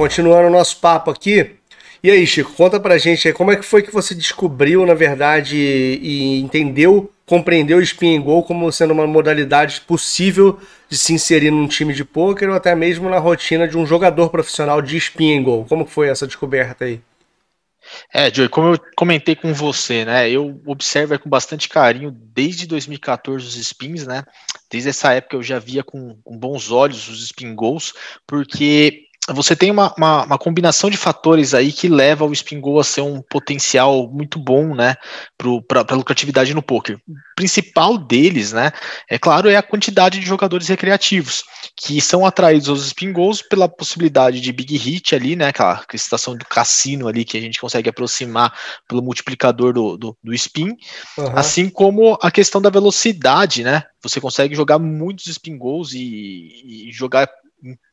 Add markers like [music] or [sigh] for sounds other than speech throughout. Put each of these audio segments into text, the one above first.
continuando o nosso papo aqui. E aí, Chico, conta pra gente aí, como é que foi que você descobriu, na verdade, e entendeu, compreendeu o spin and goal como sendo uma modalidade possível de se inserir num time de pôquer ou até mesmo na rotina de um jogador profissional de spin and goal? Como foi essa descoberta aí? É, Joey, como eu comentei com você, né, eu observo é com bastante carinho desde 2014 os spins, né, desde essa época eu já via com, com bons olhos os spin goals, porque você tem uma, uma, uma, combinação de fatores aí que leva o Spingol a ser um potencial muito bom, né, para lucratividade no poker. O principal deles, né, é claro, é a quantidade de jogadores recreativos que são atraídos aos Spingols pela possibilidade de big hit ali, né, aquela situação do cassino ali que a gente consegue aproximar pelo multiplicador do, do, do Spin, uhum. assim como a questão da velocidade, né, você consegue jogar muitos Spingols e, e jogar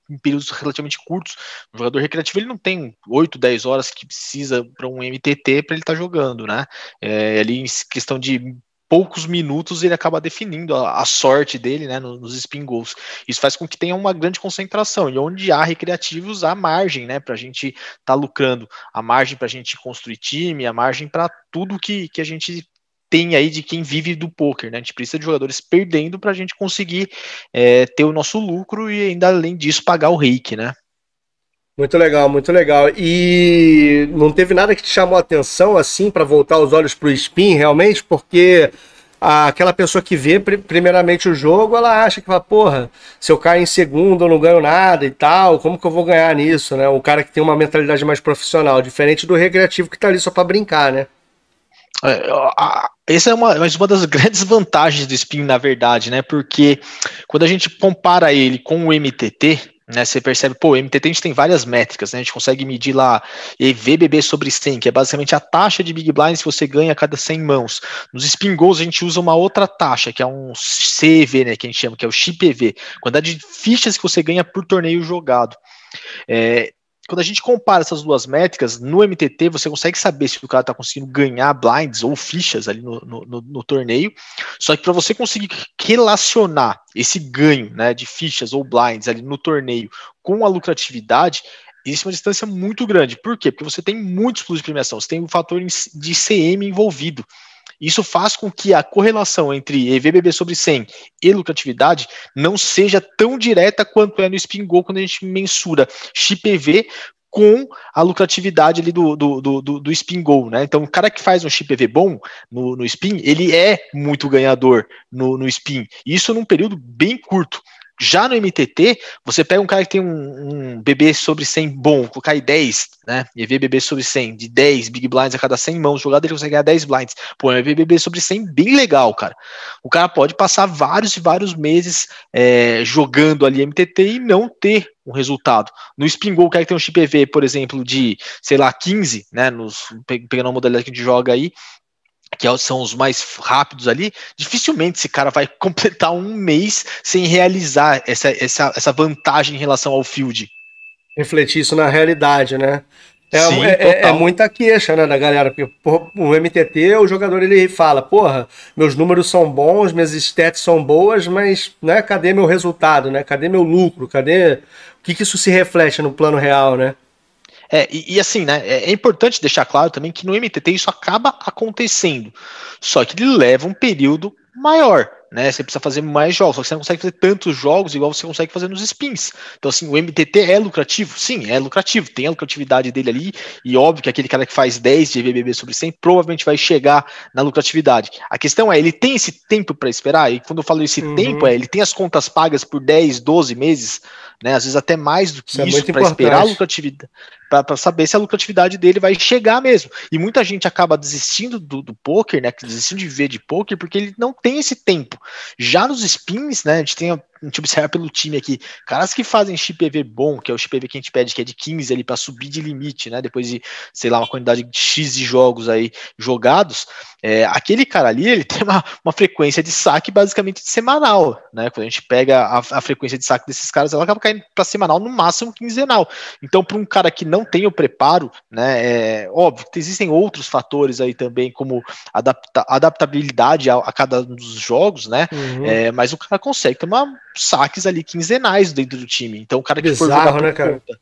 em períodos relativamente curtos. O jogador recreativo ele não tem 8, 10 horas que precisa para um MTT para ele estar tá jogando, né? É, ali em questão de poucos minutos ele acaba definindo a, a sorte dele né, nos, nos spin goals. Isso faz com que tenha uma grande concentração, e onde há recreativos, há margem né, para a gente estar tá lucrando, a margem para a gente construir time, a margem para tudo que, que a gente tem aí de quem vive do poker, né? A gente precisa de jogadores perdendo para a gente conseguir é, ter o nosso lucro e ainda além disso pagar o reiki, né? Muito legal, muito legal. E não teve nada que te chamou a atenção assim para voltar os olhos para o spin, realmente, porque aquela pessoa que vê primeiramente o jogo, ela acha que, porra, se eu caio em segundo, eu não ganho nada e tal, como que eu vou ganhar nisso, né? O cara que tem uma mentalidade mais profissional, diferente do recreativo que tá ali só para brincar, né? É, a, essa é uma, uma das [laughs] grandes vantagens do Spin, na verdade, né? Porque quando a gente compara ele com o MTT, né, você percebe, pô, o MTT a gente tem várias métricas, né, a gente consegue medir lá EVBB sobre 100, que é basicamente a taxa de big blinds que você ganha a cada 100 mãos. Nos spin goals a gente usa uma outra taxa, que é um CV, né, que a gente chama, que é o chip EV, quantidade de fichas que você ganha por torneio jogado. É, quando a gente compara essas duas métricas, no MTT você consegue saber se o cara está conseguindo ganhar blinds ou fichas ali no, no, no, no torneio. Só que para você conseguir relacionar esse ganho né, de fichas ou blinds ali no torneio com a lucratividade, existe uma distância muito grande. Por quê? Porque você tem muitos plus de premiação, você tem um fator de CM envolvido. Isso faz com que a correlação entre EVBB sobre 100 e lucratividade não seja tão direta quanto é no Spin quando a gente mensura XPV com a lucratividade ali do, do, do, do Spin Go, né? Então, o cara que faz um XPV bom no, no Spin, ele é muito ganhador no, no Spin. Isso num período bem curto já no MTT, você pega um cara que tem um, um BB sobre 100 bom, colocar 10, né? EV BB sobre 100, de 10 big blinds a cada 100 mãos jogada, ele consegue ganhar 10 blinds. Pô, é um EV BB sobre 100 bem legal, cara. O cara pode passar vários e vários meses é, jogando ali MTT e não ter um resultado. No Spin o cara que tem um chip EV, por exemplo, de, sei lá, 15, né? Nos, pegando a modalidade que a gente joga aí, que é são os mais rápidos ali, dificilmente esse cara vai [laughs] completar um mês sem realizar essa, essa, essa vantagem em relação ao field. Refletir isso na realidade, né? É, Sim, é, é, é muita queixa, né, da galera, porque por, o MTT, o jogador, ele fala, porra, meus números são bons, minhas stats são boas, mas, né, cadê meu resultado, né, cadê meu lucro, cadê, o que, que isso se reflete no plano real, né? É, e, e, assim, né? É, é, importante deixar claro também que no MTT isso acaba acontecendo. Só que ele leva um período maior. Né, você precisa fazer mais jogos, só que você não consegue fazer tantos jogos igual você consegue fazer nos spins. Então, assim, o MTT é lucrativo? Sim, é lucrativo, tem a lucratividade dele ali, e óbvio que aquele cara que faz 10 de BBB sobre 100 provavelmente vai chegar na lucratividade. A questão é, ele tem esse tempo para esperar? E quando eu falo esse uhum. tempo, é, ele tem as contas pagas por 10, 12 meses? né? Às vezes até mais do que isso, é isso é para esperar a lucratividade, para saber se a lucratividade dele vai chegar mesmo. E muita gente acaba desistindo do, do poker, né? Desistindo de ver de poker porque ele não tem esse tempo. Já nos spins, né? A gente tem a gente observa pelo time aqui, caras que fazem XPV bom, que é o XPV que a gente pede, que é de 15 ali para subir de limite, né? Depois de, sei lá, uma quantidade de X de jogos aí jogados, é, aquele cara ali, ele [laughs] tem uma, uma frequência de saque basicamente semanal, né? Quando a gente pega a, a frequência de saque desses caras, ela acaba caindo para semanal, no máximo quinzenal. Então, para um cara que não tem o preparo, né? É, óbvio, existem outros fatores aí também, como adapta, adaptabilidade a, a cada um dos jogos, né? Uhum. É, mas o cara consegue ter uma saques ali quinzenais dentro do time. Então o cara que bizarro, for jogar né, por né, cara? conta.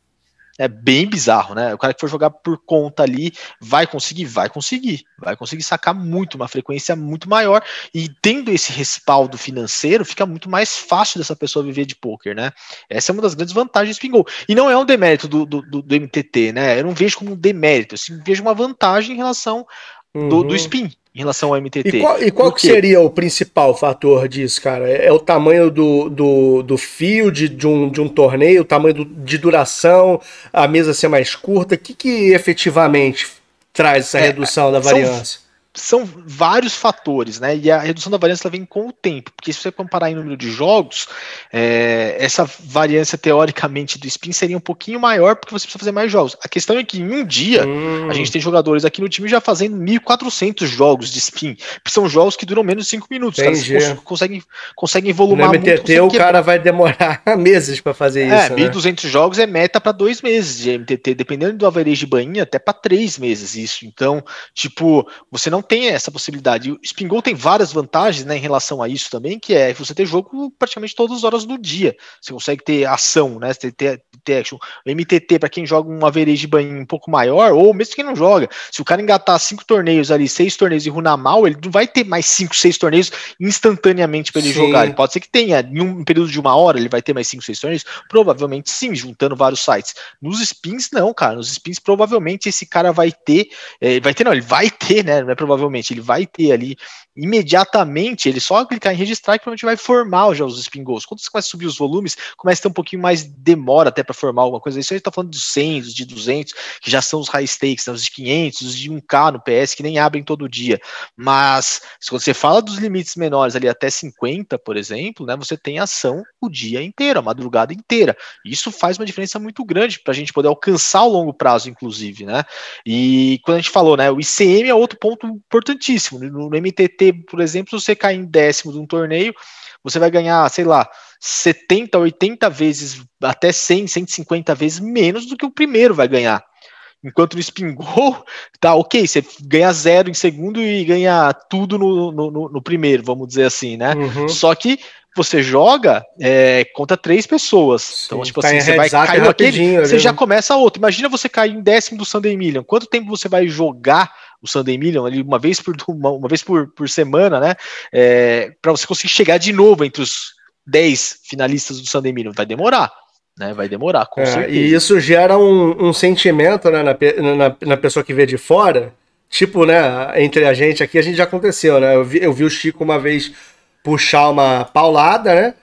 É bem bizarro, né? O cara que for jogar por conta ali vai conseguir, vai conseguir, vai conseguir sacar muito, uma frequência muito maior. E tendo esse respaldo financeiro, fica muito mais fácil dessa pessoa viver de poker, né? Essa é uma das grandes vantagens do Pingol. E não é um demérito do, do, do, do, MTT, né? Eu não vejo como um demérito, eu vejo uma vantagem em relação uhum. do, do uhum. spin em relação ao MTT. E qual, e qual que seria o principal fator disso, cara? É, é o tamanho do, do, do fio de, de, um, de um torneio, o tamanho do, de duração, a mesa ser mais curta? O que, que efetivamente traz essa é, redução da variância? São são vários fatores, né? E a redução da variância vem com o tempo, porque se você comparar em número de jogos, é, essa variância teoricamente do spin seria um pouquinho maior, porque você precisa fazer mais jogos. A questão é que em um dia hum. a gente tem jogadores aqui no time já fazendo 1.400 jogos de spin, que são jogos que duram menos de 5 minutos. Os caras conseguem, conseguem volumar no MTT, o quebrar. cara vai demorar [laughs] meses para fazer é, isso. É, 1.200 né? jogos é meta para dois meses de MTT, dependendo do average de banhinha, até para três meses isso. Então, tipo, você não tem essa possibilidade. O Spingol tem várias vantagens né, em relação a isso também, que é você ter jogo praticamente todas as horas do dia. Você consegue ter ação, né? ter, ter action. O MTT, para quem joga uma average banho um pouco maior, ou mesmo quem não joga, se o cara engatar cinco torneios ali, seis torneios e runar mal, ele não vai ter mais cinco, seis torneios instantaneamente para ele sim. jogar. Ele pode ser que tenha, em um período de uma hora, ele vai ter mais cinco, seis torneios? Provavelmente sim, juntando vários sites. Nos spins, não, cara. Nos spins, provavelmente esse cara vai ter, é, vai ter, não, ele vai ter, né? Não é provavelmente provavelmente ele vai ter ali imediatamente, ele só clicar em registrar que provavelmente vai formar já os spin goals. Quando você começa a subir os volumes, começa a ter um pouquinho mais demora até para formar alguma coisa. Isso a gente está falando de 100, de 200, que já são os high stakes, né? os de 500, os de 1K no PS, que nem abrem todo dia. Mas quando você fala dos limites menores ali até 50, por exemplo, né, você tem ação o dia inteiro, a madrugada inteira. Isso faz uma diferença muito grande para a gente poder alcançar o longo prazo, inclusive, né? E quando a gente falou, né, o ICM é outro ponto importantíssimo. No MTT, por exemplo, se você cair em décimo de um torneio, você vai ganhar, sei lá, 70, 80 vezes, até 100, 150 vezes menos do que o primeiro vai ganhar. Enquanto no Spingol, [laughs] tá ok, você ganha zero em segundo e ganha tudo no, no, no primeiro, vamos dizer assim, né? Uhum. Só que você joga é, contra três pessoas. Sim, então, tipo tá assim, você vai cair naquele, você já né? começa outro. Imagina você cair em décimo do Sunday Million. Quanto tempo você vai jogar o Sunday Million ali uma vez por [laughs] uma, uma vez por, por semana, né? É, para você conseguir chegar de novo entre os 10 finalistas do Sunday Million, vai demorar. Né, vai demorar, com é, certeza. E isso gera um, um sentimento né, na, na, na pessoa que vê de fora, tipo, né, entre a gente aqui, a gente já aconteceu, né? Eu vi, eu vi o Chico uma vez puxar uma paulada, né?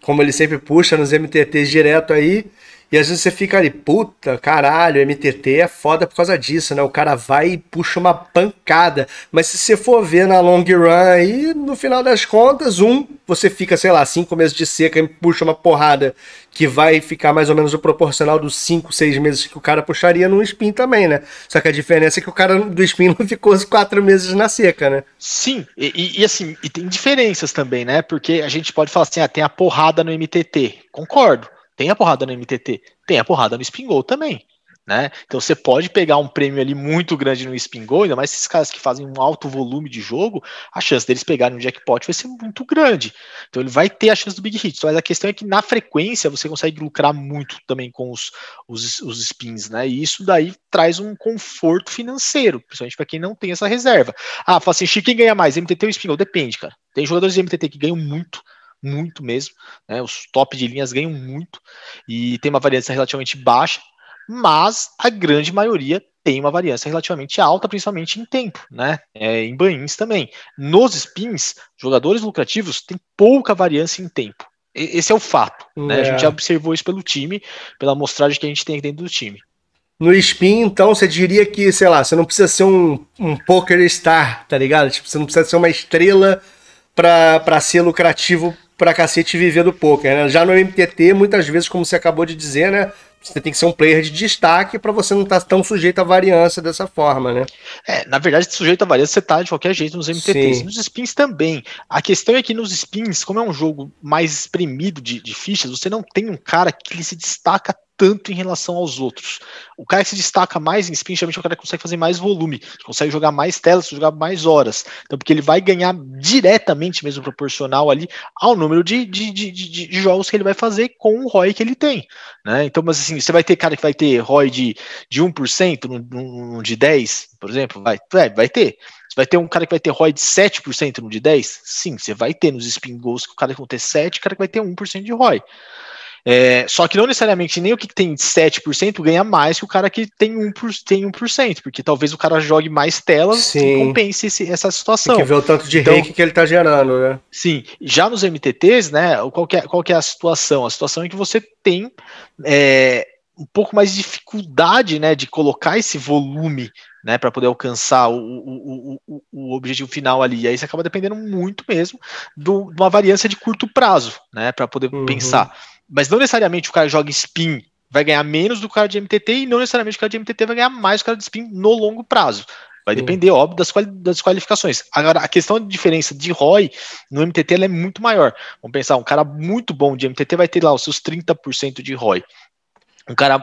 Como ele sempre puxa nos MTTs direto aí. E às vezes você fica ali, puta, caralho, MTT é foda por causa disso, né? O cara vai e puxa uma pancada. Mas se você for ver na long run aí, no final das contas, um, você fica, sei lá, cinco meses de seca e puxa uma porrada que vai ficar mais ou menos o proporcional dos cinco, seis meses que o cara puxaria num spin também, né? Só que a diferença é que o cara do spin não ficou os quatro meses na seca, né? Sim, e, e assim, e tem diferenças também, né? Porque a gente pode falar assim, ah, tem a porrada no MTT. Concordo tem a porrada no MTT, tem a porrada no Spingo também. Né? Então você pode pegar um prêmio ali muito grande no Spingo ainda mais esses caras que fazem um alto volume de jogo, a chance deles pegarem um jackpot vai ser muito grande. Então ele vai ter a chance do Big Hit. Mas a questão é que na frequência você consegue lucrar muito também com os, os, os spins, né? E isso daí traz um conforto financeiro, principalmente para quem não tem essa reserva. Ah, fala assim, quem ganha mais, MTT ou Spingo? Depende, cara. Tem jogadores de MTT que ganham muito, muito mesmo. Né? Os top de linhas ganham muito e tem uma variância relativamente baixa, mas a grande maioria tem uma variância relativamente alta, principalmente em tempo, né? É, em banhins também. Nos spins, jogadores lucrativos têm pouca variância em tempo. E, esse é o fato. É. Né? A gente já é. observou isso pelo time, pela amostragem que a gente tem dentro do time. No spin, então, você diria que, sei lá, você não precisa ser um, um poker star, tá ligado? Tipo, você não precisa ser uma estrela para ser lucrativo pra cacete viver do poker, né? Já no MTT, muitas vezes, como você acabou de dizer, né? Você tem que ser um player de destaque para você não estar tá tão sujeito à variância dessa forma, né? É, na verdade, sujeito à variância você está de qualquer jeito nos MTTs. Sim. Nos spins também. A questão é que nos spins, como é um jogo mais espremido de, de fichas, você não tem um cara que ele se destaca tanto em relação aos outros. O cara que se destaca mais em spin, geralmente é o cara que consegue fazer mais volume, consegue jogar mais telas, jogar mais horas. Então, porque ele vai ganhar diretamente, mesmo proporcional ali, ao número de, de, de, de, de jogos que ele vai fazer com o ROI que ele tem. Né? Então, mas assim, você vai ter cara que vai ter ROI de, de 1%, no, num de 10%, por exemplo, vai, é, vai ter. Você vai ter um cara que vai ter ROI de 7% no de 10? Sim, você vai ter nos spin goals que o cara que vai ter 7, o cara que vai ter 1% de ROI. É, só que não necessariamente nem o que tem 7% ganha mais que o cara que tem 1%, tem 1% porque talvez o cara jogue mais telas sim. e compense esse, essa situação. Tem que ver o tanto de então, rank que ele está gerando, né? Sim. Já nos MTTs, né, qual que é, qual que é a situação? A situação é que você tem é, um pouco mais de dificuldade, né, de colocar esse volume né, para poder alcançar o, o, o, o, objetivo final ali. E aí você acaba dependendo muito mesmo do, de uma variância de curto prazo, né, para poder uhum. pensar. Mas não necessariamente o cara joga spin vai ganhar menos do cara de MTT e não necessariamente o cara de MTT vai ganhar mais do cara de spin no longo prazo. Vai depender, óbvio, das, quali das qualificações. Agora, a questão de diferença de ROI no MTT é muito maior. Vamos pensar, um cara muito bom de MTT vai ter lá os seus 30% de ROI. Um cara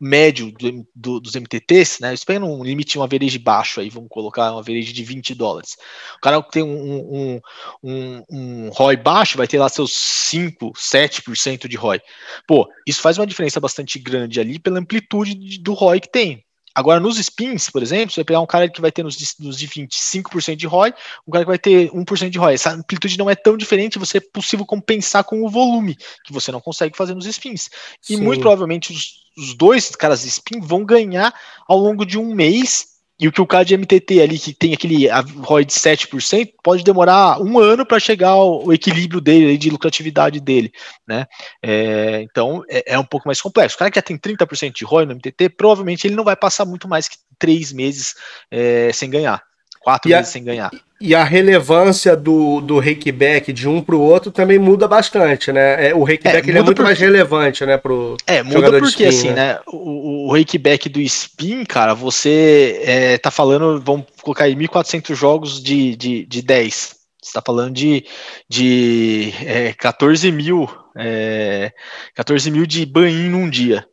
médio do, do, dos MTTs, né? Isso pega um limite, um average baixo aí, vamos colocar um average de 20 dólares. O cara que tem um, um, um, um ROI baixo vai ter lá seus 5, 7% de ROI. Pô, isso faz uma diferença bastante grande ali pela amplitude do ROI que tem. Agora, nos spins, por exemplo, você vai pegar um cara que vai ter nos, nos de 25% de ROI, um cara que vai ter 1% de ROI. Essa amplitude não é tão diferente, você é possível compensar com o volume, que você não consegue fazer nos spins. E muito provavelmente os, os dois caras de spin vão ganhar ao longo de um mês e o que o cara de MTT ali, que tem aquele ROI de 7%, pode demorar um ano para chegar ao equilíbrio dele, de lucratividade dele. Né? É, então, é, é, um pouco mais complexo. O cara que já tem 30% de ROI no MTT, provavelmente ele não vai passar muito mais que três meses é, sem ganhar, quatro e meses a, sem ganhar. E a relevância do, do Reikback de um para o outro também muda bastante, né? É, o Reikback é, ele é muito porque... mais relevante, né, pro É, muda jogador porque spin, assim, né? né? O, o Reikback do Spin, cara, você é, tá falando, vamos colocar aí 1400 jogos de, de, de 10. Você tá falando de, de é, 14 mil é, 14 mil de banho num dia.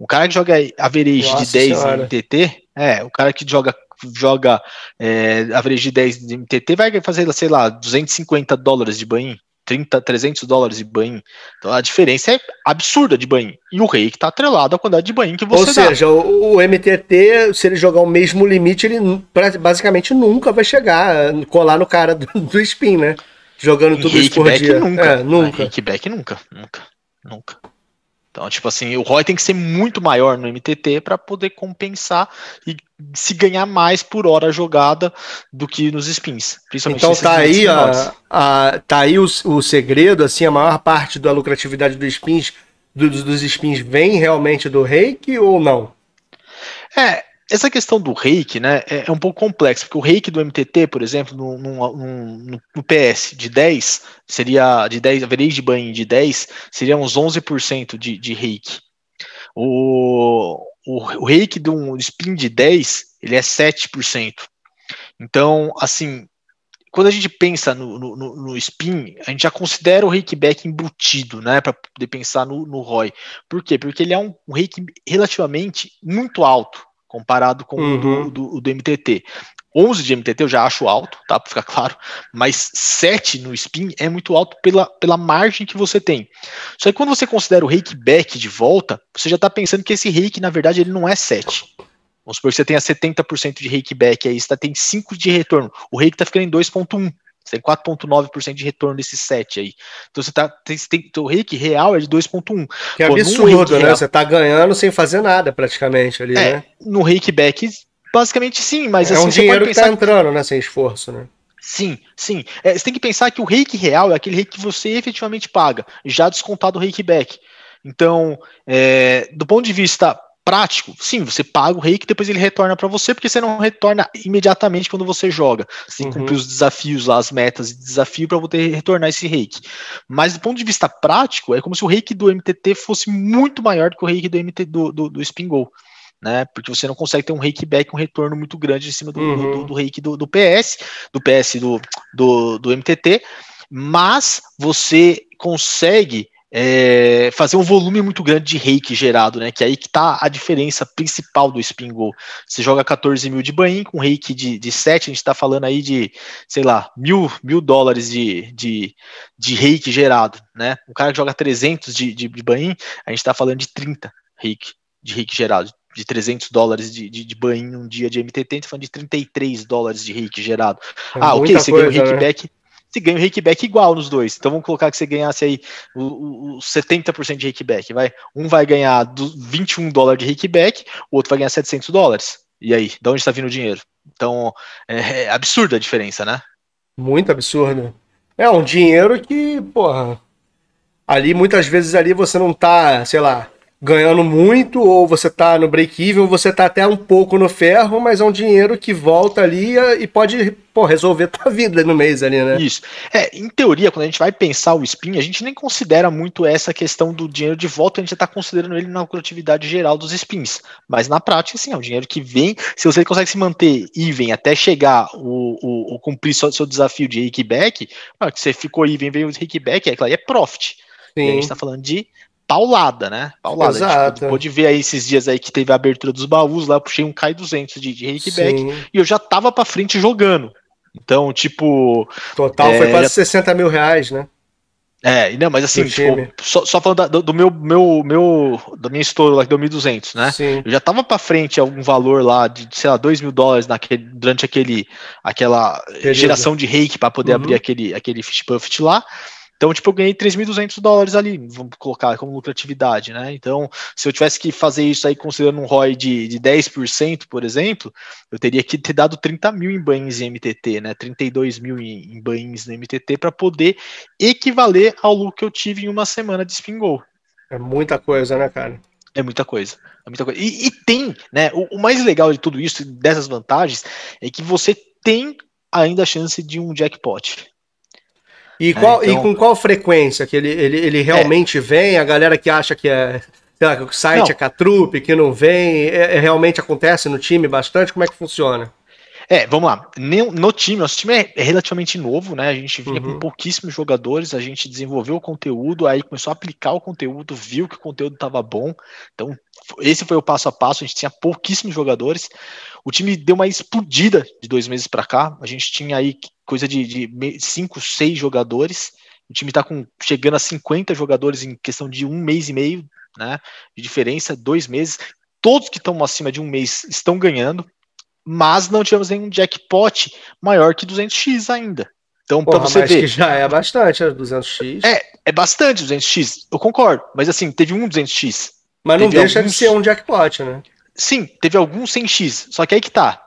O cara que joga average Nossa de 10 senhora. em TT, é, o cara que joga joga é, average de 10 de MTT, vai fazer, sei lá, 250 dólares de banho. 30, 300 dólares de banho. Então a diferença é absurda de banho. E o rei que está atrelado à quantidade de banho que você Ou seja, O, o MTT, se ele jogar o mesmo limite, ele basicamente nunca vai chegar, a colar no cara do, do spin, né? Jogando tudo isso por dia. Nunca. É, nunca. Kickback nunca, nunca, nunca. Então, tipo assim, o ROI tem que ser muito maior no MTT para poder compensar e se ganhar mais por hora jogada do que nos spins. então tá aí, a, a, tá aí o, o segredo, assim, a maior parte da lucratividade dos spins, do, dos spins vem realmente do reiki ou não? É, essa questão do reiki né, é, é, um pouco complexa, porque o reiki do MTT, por exemplo, no, no, no PS de 10, seria de 10, a de banho de 10, seria uns 11% de, de reiki. O, o, o reiki de um spin de 10, ele é 7%. Então, assim, quando a gente pensa no, no, no, spin, a gente já considera o reiki back embutido, né? Para poder pensar no, no ROI. Por quê? Porque ele é um, um reiki relativamente muito alto comparado com uhum. o, do, uhum. do, do, MTT. 11 de MTT eu já acho alto, tá? Para ficar claro, mas 7 no spin é muito alto pela, pela margem que você tem. Só que quando você considera o rake back de volta, você já está pensando que esse rake, na verdade, ele não é 7. Vamos supor que você tenha 70% de rake back aí, você tá, tem 5 de retorno. O rake está ficando em 2,1. Você tem 4,9% de retorno nesse sete aí. Então você tá. Você tem, então, o rake real é de 2,1. Que é absurdo, né? Real, você tá ganhando sem fazer nada praticamente ali, é, né? No rake back, basicamente sim, mas é assim. É um dinheiro que tá entrando, né? Sem esforço, né? Sim, sim. É, você tem que pensar que o rake real é aquele rake que você efetivamente paga, já descontado o rake back. Então, é, do ponto de vista prático, sim, você paga o reiki, depois ele retorna para você, porque você não retorna imediatamente quando você joga. Você tem que uhum. cumprir os desafios lá, as metas de desafio para poder retornar esse reiki. Mas do ponto de vista prático, é como se o reiki do MTT fosse muito maior do que o reiki do MT do, do, do Spingol. Né, porque você não consegue ter um reiki back, um retorno muito grande em cima do, uhum. do, do, reiki do, do, PS, do PS do, do, do MTT, mas você consegue é, fazer um volume muito grande de reiki gerado, né? Que é aí que tá a diferença principal do Spin Go. Você joga 14 mil de banho com reiki de, de 7, a gente tá falando aí de, sei lá, mil, mil dólares de, de, de reiki gerado, né? Um cara que joga 300 de, de, de banho, a gente tá falando de 30 reiki, de reiki gerado, de 300 dólares de, de, de banho um dia de MTT, a gente tá falando de 33 dólares de reiki gerado. É ah, ok, você coisa, ganha um reiki né? back você ganha o rakeback igual nos dois. Então vamos colocar que você ganhasse aí os 70% de rakeback, vai. Um vai ganhar 21 dólares de rakeback, o outro vai ganhar 700 dólares. E aí, de onde está vindo o dinheiro? Então, é, é absurda a diferença, né? Muito absurda. É um dinheiro que, porra, ali muitas vezes ali você não tá, sei lá, ganhando muito, ou você tá no break-even, você tá até um pouco no ferro, mas é um dinheiro que volta ali e pode pô, resolver [laughs] tua vida no mês ali, né? Isso. É, em teoria, quando a gente vai pensar o spin, a gente nem considera muito essa questão do dinheiro de volta, a gente já tá considerando ele na lucratividade geral dos spins. Mas na prática, sim, é um dinheiro que vem, se você consegue se manter even até chegar o, o, o cumprir seu, seu desafio de back que você ficou even, veio o back é claro, é profit. Sim. E a gente tá falando de paulada, né? Paulada. Exato. Tipo, ver aí esses dias aí que teve a abertura dos baús lá, eu puxei um Kai 200 de, de Rakeback e eu já tava pra frente jogando. Então, tipo. Total é, foi quase já... 60 mil reais, né? É, não, mas assim, tipo, só, só, falando do, do, meu, meu, meu, da minha estouro lá que deu 1.200, né? Sim. Eu já tava pra frente algum valor lá de, sei lá, 2 mil dólares naquele, durante aquele, aquela geração de reiki para poder uhum. abrir aquele, aquele fish buffet lá. Então, tipo, eu ganhei 3.200 dólares ali, vamos colocar como lucratividade, né? Então, se eu tivesse que fazer isso aí considerando um ROI de, de 10%, por exemplo, eu teria que ter dado 30 mil em bans em MTT, né? 32 mil em, em no MTT para poder equivaler ao lucro que eu tive em uma semana de Spingol. É muita coisa, né, cara? É muita coisa. É muita coisa. E, e tem, né? O, o mais legal de tudo isso, dessas vantagens, é que você tem ainda a chance de um jackpot. E, é, qual, é, então... e com qual frequência que ele, ele, ele realmente é. vem? A galera que acha que é. sei Lá, que o site não. é catrupe, que não vem, é, é, realmente acontece no time bastante? Como é que funciona? É, vamos lá. No time, nosso time é relativamente novo, né? A gente vinha uhum. com pouquíssimos jogadores, a gente desenvolveu o conteúdo, aí começou a aplicar o conteúdo, viu que o conteúdo estava bom. Então, esse foi o passo a passo, a gente tinha pouquíssimos jogadores. O time deu uma explodida de dois meses para cá. A gente tinha aí coisa de, de cinco, seis jogadores. O time está com, chegando a 50 jogadores em questão de um mês e meio, né? De diferença, dois meses. Todos que estão acima de um mês estão ganhando mas não tivemos nenhum jackpot maior que 200x ainda. Então, para você mas ver. que já é bastante, né? 200x. É, é bastante 200x, eu concordo. Mas assim, teve um 200x. Mas não deixa alguns... de ser um jackpot, né? Sim, teve algum 100x. Só que aí que tá.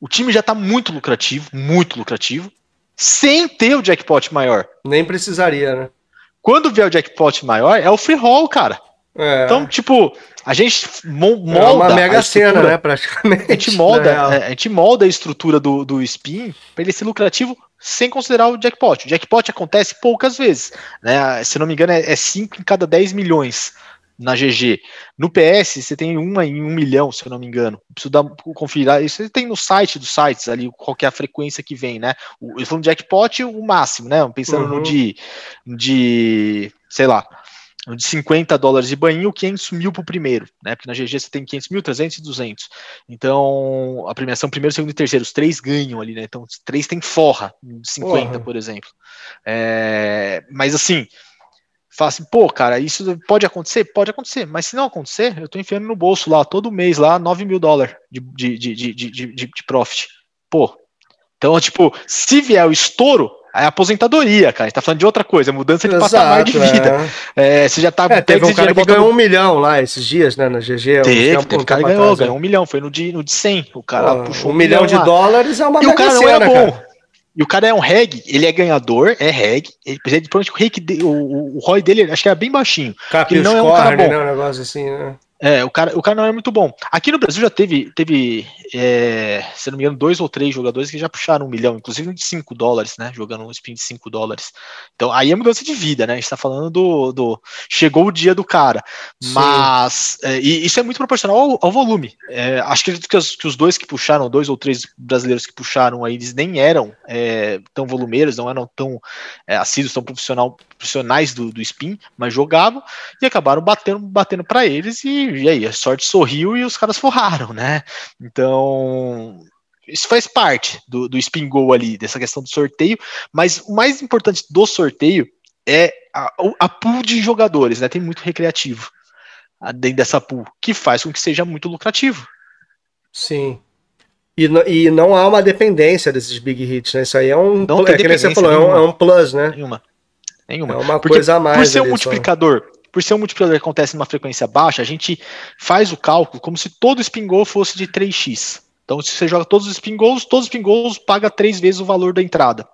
O time já tá muito lucrativo, muito lucrativo, sem ter o jackpot maior. Nem precisaria, né? Quando vier o jackpot maior, é o free roll, cara. É. Então, tipo, a gente molda. É uma mega cena, né? Praticamente. A gente molda, é, a gente molda a estrutura do, do spin para ele ser lucrativo sem considerar o jackpot. O jackpot acontece poucas vezes. Né? Se não me engano, é 5 é em cada 10 milhões na GG. No PS, você tem uma em um milhão, se eu não me engano. Preciso dar, conferir. Você tem no site dos sites ali qual é a frequência que vem, né? O, eu falo jackpot, o máximo, né? Pensando uhum. no de, de. sei lá. No de 50 dólares de banho, 500 mil para o primeiro, né? Porque na GG você tem 500 mil, 300 e 200. Então, a premiação primeiro, segundo e terceiro, os três ganham ali, né? Então, os três tem forra, 50, Porra. por exemplo. É, mas assim, fala assim, pô, cara, isso pode acontecer? Pode acontecer, mas se não acontecer, eu tô enfiando no bolso lá, todo mês lá, 9 mil dólares de, de, de, de, de, de, de profit. Pô, então, tipo, se vier o estouro, é aposentadoria, cara. A gente tá falando de outra coisa, é mudança de Exato, patamar de é. vida. É. É, você já tá é, teve um cara que ganhou um milhão lá esses dias, né? Na GG. Teve, um teve cara ganhou, ganhou um milhão. Foi no de, no de 100. O cara Pô, puxou um, um milhão, milhão de dólares é uma E o cara não era é bom. Cara. E o cara é um reg, ele é ganhador, é reg. Ele de pronto, o, o, o ROI dele, acho que era bem baixinho. Capis ele não é um cara bom. Né, um negócio assim, né? É, o cara, o cara não é muito bom. Aqui no Brasil já teve, teve é, se não me engano, dois ou três jogadores que já puxaram um milhão, inclusive de 5 dólares, né? Jogando um spin de 5 dólares. Então aí é mudança de vida, né? A gente tá falando do. do chegou o dia do cara. Mas é, e isso é muito proporcional ao, ao volume. É, acho que, que os, que, os, dois que puxaram, dois ou três brasileiros que puxaram aí, eles nem eram é, tão volumeiros, não eram tão é, assíduos, tão profissional, profissionais do, do spin, mas jogavam e acabaram batendo, batendo para eles e e aí, a sorte sorriu e os caras forraram, né? Então, isso faz parte do, do spin goal ali, dessa questão do sorteio, mas o mais importante do sorteio é a, a pool de jogadores, né? Tem muito recreativo dentro dessa pool, que faz com que seja muito lucrativo. Sim. E, e não há uma dependência desses big hits, né? Isso aí é um, não é, que você falou, é, é um, plus, né? Nenhuma. Nenhuma. É uma Porque, coisa a mais. Por ser um multiplicador só por ser um multiplicador que acontece numa frequência baixa, a gente faz o cálculo como se todo spin goal fosse de 3x. Então, se você joga todos os spin goals, todos os spin goals paga três vezes o valor da entrada.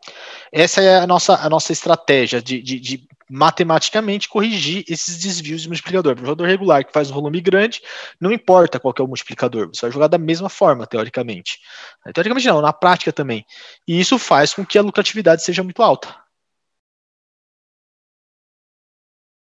Essa é a nossa, a nossa estratégia de, de, de matematicamente corrigir esses desvios de multiplicador. Para um jogador regular que faz um volume grande, não importa qual é o multiplicador, você vai jogar da mesma forma, teoricamente. Teoricamente não, na prática também. E isso faz com que a lucratividade seja muito alta.